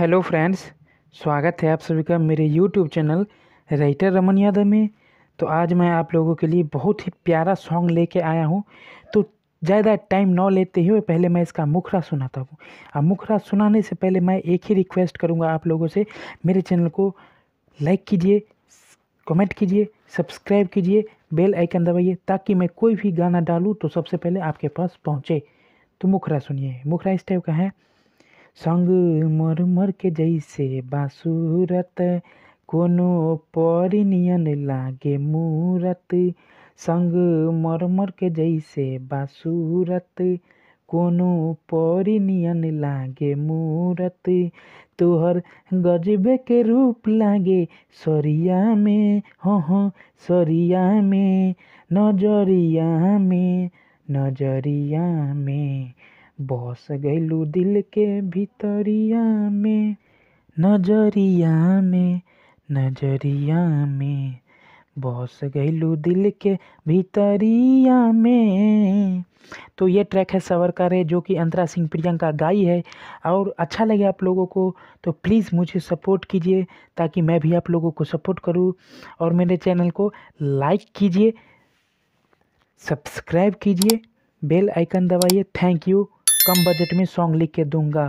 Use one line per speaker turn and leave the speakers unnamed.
hello friends स्वागत है आप सभी का मेरे YouTube channel writer Raman Yadav में तो आज मैं आप लोगों के लिए बहुत ही प्यारा सॉन्ग लेके आया हूँ तो ज़्यादा टाइम ना लेते हुए पहले मैं इसका मुखरा सुनाता हूँ अब मुखरा सुनाने से पहले मैं एक ही रिक्वेस्ट करूँगा आप लोगों से मेरे चैनल को लाइक कीजिए कमेंट कीजिए सब्सक्राइब कीजिए बेल आइकन दबाइए ताकि मैं कोई भी गाना डालूँ तो सबसे पहले आपके पास पहुँचे तो मुखरा सुनिए मुखरा इस टाइप का है संग मरमर के जैसे बाँसुरत कोनो परी नियन लागे मूरत संग मरमर के जैसे बाँसुरत कोनो परी नियन लागे मूरत तोहर गजबे के रूप लागे सरिया में हह हाँ हाँ, सरिया में नजरिया में नजरिया में बस गइलू दिल के भितरिया में नजरिया में नजरिया में बस गइलू दिल के भितरिया में तो ये ट्रैक है सवर का रे जो कि अंतरा सिंह प्रियंका गाई है और अच्छा लगे आप लोगों को तो प्लीज़ मुझे सपोर्ट कीजिए ताकि मैं भी आप लोगों को सपोर्ट करूं और मेरे चैनल को लाइक कीजिए सब्सक्राइब कीजिए बेल आइकन दबाइए थैंक यू कम बजट में सॉन्ग लिख के दूंगा